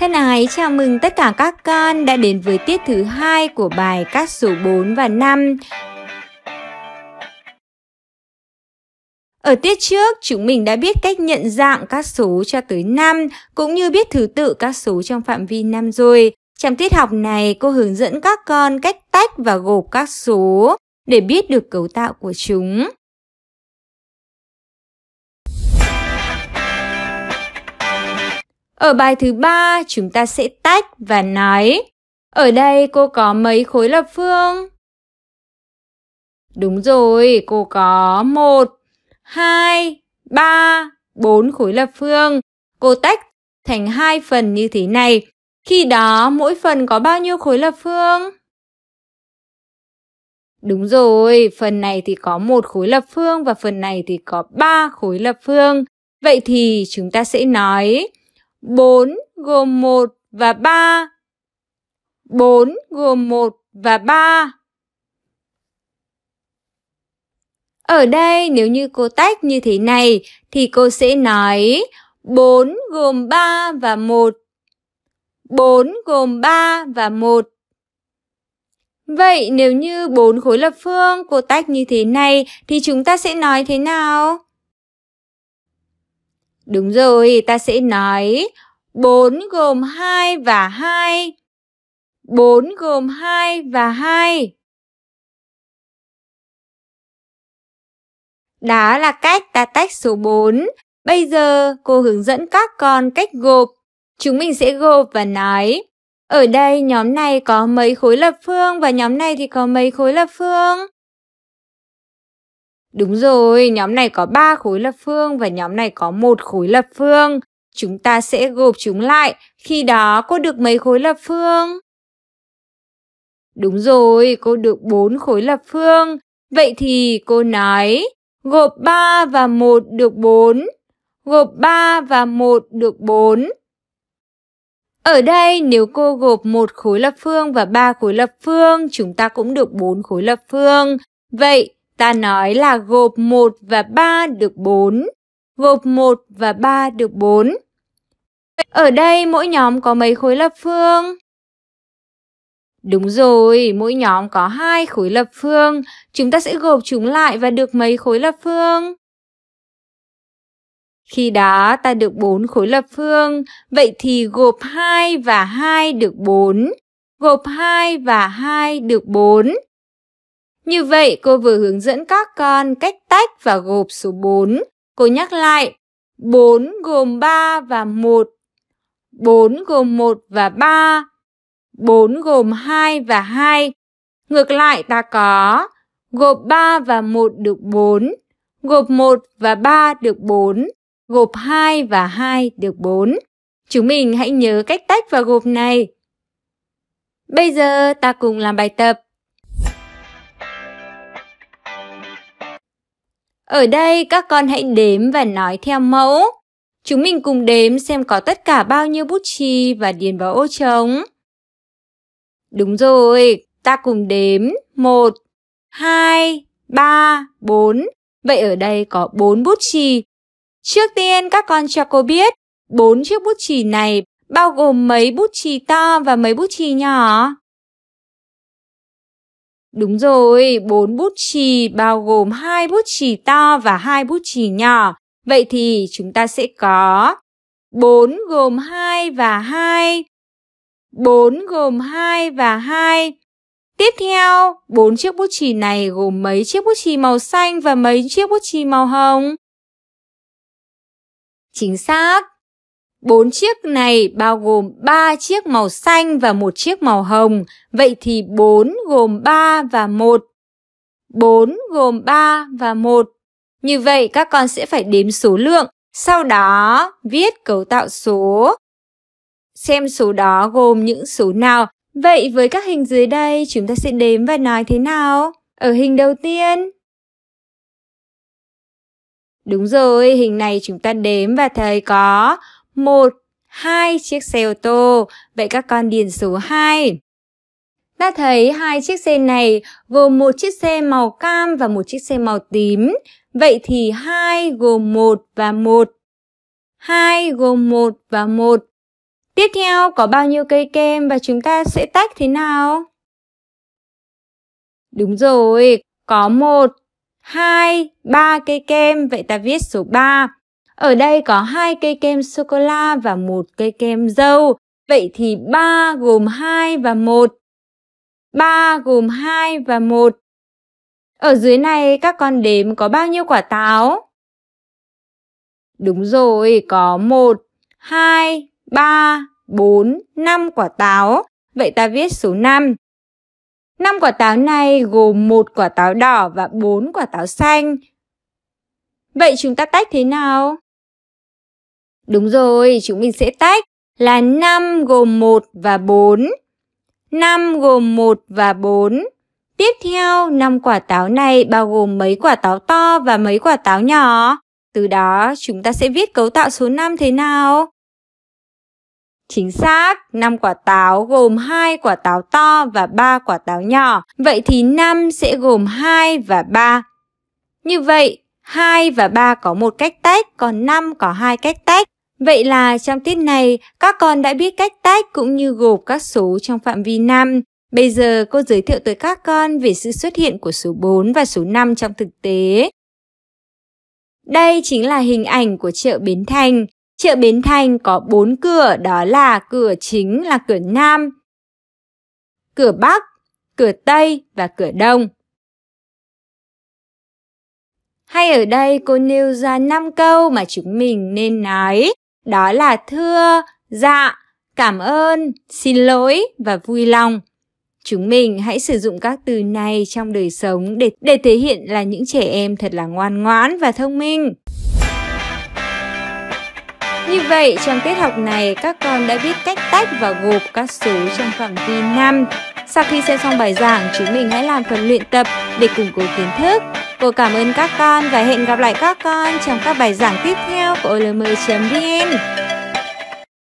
Thân ái, chào mừng tất cả các con đã đến với tiết thứ hai của bài các số 4 và 5. Ở tiết trước, chúng mình đã biết cách nhận dạng các số cho tới 5, cũng như biết thứ tự các số trong phạm vi 5 rồi. Trong tiết học này, cô hướng dẫn các con cách tách và gộp các số để biết được cấu tạo của chúng. Ở bài thứ ba chúng ta sẽ tách và nói. Ở đây cô có mấy khối lập phương? Đúng rồi, cô có 1, 2, 3, 4 khối lập phương. Cô tách thành hai phần như thế này. Khi đó mỗi phần có bao nhiêu khối lập phương? Đúng rồi, phần này thì có một khối lập phương và phần này thì có ba khối lập phương. Vậy thì chúng ta sẽ nói 4 gồm 1 và 3. 4 gồm 1 và 3. Ở đây nếu như cô tách như thế này thì cô sẽ nói 4 gồm 3 và 1. 4 gồm 3 và 1. Vậy nếu như bốn khối lập phương cô tách như thế này thì chúng ta sẽ nói thế nào? Đúng rồi, ta sẽ nói 4 gồm 2 và 2. 4 gồm 2 và 2. Đó là cách ta tách số 4. Bây giờ cô hướng dẫn các con cách gộp. Chúng mình sẽ gộp và nói. Ở đây nhóm này có mấy khối lập phương và nhóm này thì có mấy khối lập phương? Đúng rồi, nhóm này có 3 khối lập phương và nhóm này có một khối lập phương. Chúng ta sẽ gộp chúng lại, khi đó cô được mấy khối lập phương? Đúng rồi, cô được 4 khối lập phương. Vậy thì cô nói gộp 3 và 1 được 4. Gộp 3 và 1 được 4. Ở đây nếu cô gộp một khối lập phương và ba khối lập phương, chúng ta cũng được 4 khối lập phương. Vậy Ta nói là gộp 1 và 3 được 4. Gộp 1 và 3 được 4. Ở đây mỗi nhóm có mấy khối lập phương? Đúng rồi, mỗi nhóm có hai khối lập phương. Chúng ta sẽ gộp chúng lại và được mấy khối lập phương? Khi đó ta được 4 khối lập phương, vậy thì gộp 2 và 2 được 4. Gộp 2 và 2 được 4. Như vậy, cô vừa hướng dẫn các con cách tách và gộp số 4. Cô nhắc lại, 4 gồm 3 và 1. 4 gồm 1 và 3. 4 gồm 2 và 2. Ngược lại ta có gộp 3 và 1 được 4, gộp 1 và 3 được 4, gộp 2 và 2 được 4. Chúng mình hãy nhớ cách tách và gộp này. Bây giờ ta cùng làm bài tập. Ở đây các con hãy đếm và nói theo mẫu. Chúng mình cùng đếm xem có tất cả bao nhiêu bút chì và điền vào ô trống. Đúng rồi, ta cùng đếm 1, 2, 3, 4. Vậy ở đây có 4 bút chì. Trước tiên các con cho cô biết bốn chiếc bút chì này bao gồm mấy bút chì to và mấy bút chì nhỏ. Đúng rồi, bốn bút chì bao gồm hai bút chì to và hai bút chì nhỏ. Vậy thì chúng ta sẽ có 4 gồm 2 và 2. 4 gồm 2 và 2. Tiếp theo, bốn chiếc bút chì này gồm mấy chiếc bút chì màu xanh và mấy chiếc bút chì màu hồng? Chính xác, bốn chiếc này bao gồm 3 chiếc màu xanh và một chiếc màu hồng, vậy thì 4 gồm 3 và 1. 4 gồm 3 và 1. Như vậy các con sẽ phải đếm số lượng, sau đó viết cấu tạo số. Xem số đó gồm những số nào. Vậy với các hình dưới đây chúng ta sẽ đếm và nói thế nào? Ở hình đầu tiên, Đúng rồi, hình này chúng ta đếm và thấy có một hai chiếc xe ô tô, vậy các con điền số 2. Ta thấy hai chiếc xe này gồm một chiếc xe màu cam và một chiếc xe màu tím. Vậy thì 2 gồm 1 và 1. 2 gồm 1 và 1. Tiếp theo có bao nhiêu cây kem và chúng ta sẽ tách thế nào? Đúng rồi, có 1, 2, 3 cây kem, vậy ta viết số 3. Ở đây có hai cây kem sô cô la và một cây kem dâu. Vậy thì 3 gồm 2 và 1. 3 gồm 2 và 1. Ở dưới này các con đếm có bao nhiêu quả táo? Đúng rồi, có 1, 2, 3, 4, 5 quả táo. Vậy ta viết số 5. 5 quả táo này gồm một quả táo đỏ và 4 quả táo xanh. Vậy chúng ta tách thế nào? Đúng rồi, chúng mình sẽ tách là 5 gồm 1 và 4. 5 gồm 1 và 4. Tiếp theo, 5 quả táo này bao gồm mấy quả táo to và mấy quả táo nhỏ. Từ đó, chúng ta sẽ viết cấu tạo số 5 thế nào? Chính xác, 5 quả táo gồm 2 quả táo to và 3 quả táo nhỏ. Vậy thì 5 sẽ gồm 2 và 3. Như vậy, 2 và 3 có một cách tách, còn 5 có hai cách tách. Vậy là trong tiết này, các con đã biết cách tách cũng như gộp các số trong phạm vi 5. Bây giờ cô giới thiệu tới các con về sự xuất hiện của số 4 và số 5 trong thực tế. Đây chính là hình ảnh của chợ Bến Thành. Chợ Bến Thành có 4 cửa, đó là cửa chính là cửa Nam, cửa Bắc, cửa Tây và cửa Đông. Hay ở đây cô nêu ra 5 câu mà chúng mình nên nói đó là thưa, dạ, cảm ơn, xin lỗi và vui lòng. Chúng mình hãy sử dụng các từ này trong đời sống để để thể hiện là những trẻ em thật là ngoan ngoãn và thông minh. Như vậy, trong tiết học này, các con đã biết cách tách và gộp các số trong phạm vi 5. Sau khi xem xong bài giảng, chúng mình hãy làm phần luyện tập để củng cố kiến thức. Cô cảm ơn các con và hẹn gặp lại các con trong các bài giảng tiếp theo của olm.vn.